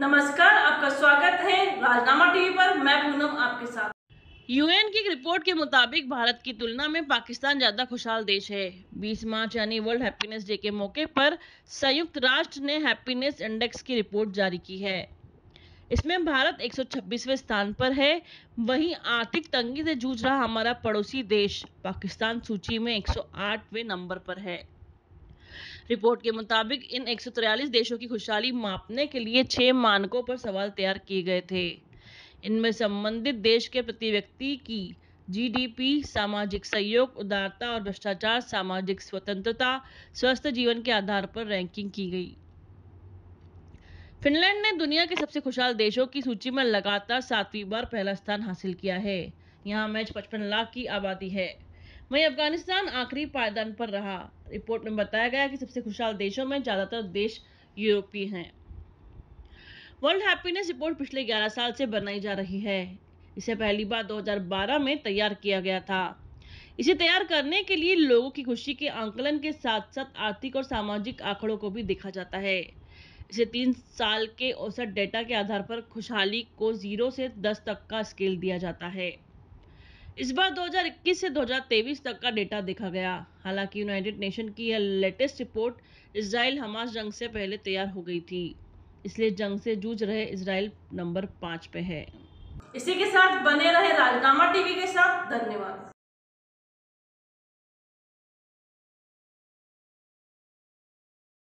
नमस्कार आपका स्वागत है राजनामा टीवी पर मैं पूनम आपके साथ यूएन की रिपोर्ट के मुताबिक भारत की तुलना में पाकिस्तान ज्यादा खुशहाल देश है 20 मार्च यानी वर्ल्ड हैप्पीनेस डे के मौके पर संयुक्त राष्ट्र ने हैप्पीनेस इंडेक्स की रिपोर्ट जारी की है इसमें भारत 126वें स्थान पर है वहीं आर्थिक तंगी से जूझ रहा हमारा पड़ोसी देश पाकिस्तान सूची में 108वें नंबर पर है रिपोर्ट के मुताबिक इन एक देशों की खुशहाली मापने के लिए छः मानकों पर सवाल तैयार किए गए थे इनमें संबंधित देश के प्रति व्यक्ति की जीडीपी सामाजिक सहयोग उदारता और भ्रष्टाचार सामाजिक स्वतंत्रता स्वस्थ जीवन के आधार पर रैंकिंग की गई फिनलैंड ने दुनिया के सबसे खुशहाल देशों की सूची में लगातार सातवीं बार पहला स्थान हासिल किया है यहाँ मैच 55 लाख की आबादी है वहीं अफगानिस्तान आखिरी पायदान पर रहा रिपोर्ट में बताया गया कि सबसे खुशहाल देशों में ज़्यादातर देश यूरोपीय हैं वर्ल्ड हैप्पीनेस रिपोर्ट पिछले 11 साल से बनाई जा रही है इसे पहली बार 2012 में तैयार किया गया था इसे तैयार करने के लिए लोगों की खुशी के आंकलन के साथ साथ आर्थिक और सामाजिक आंकड़ों को भी देखा जाता है इसे तीन साल के औसत डेटा के आधार पर खुशहाली को जीरो से दस तक का स्केल दिया जाता है इस बार 2021 से 2023 तक का डेटा देखा गया हालांकि यूनाइटेड नेशन की यह लेटेस्ट रिपोर्ट इसराइल हमास जंग से पहले तैयार हो गई थी इसलिए जंग से जूझ रहे इसराइल नंबर पाँच पे है इसी के साथ बने रहे राजनामा टीवी के साथ धन्यवाद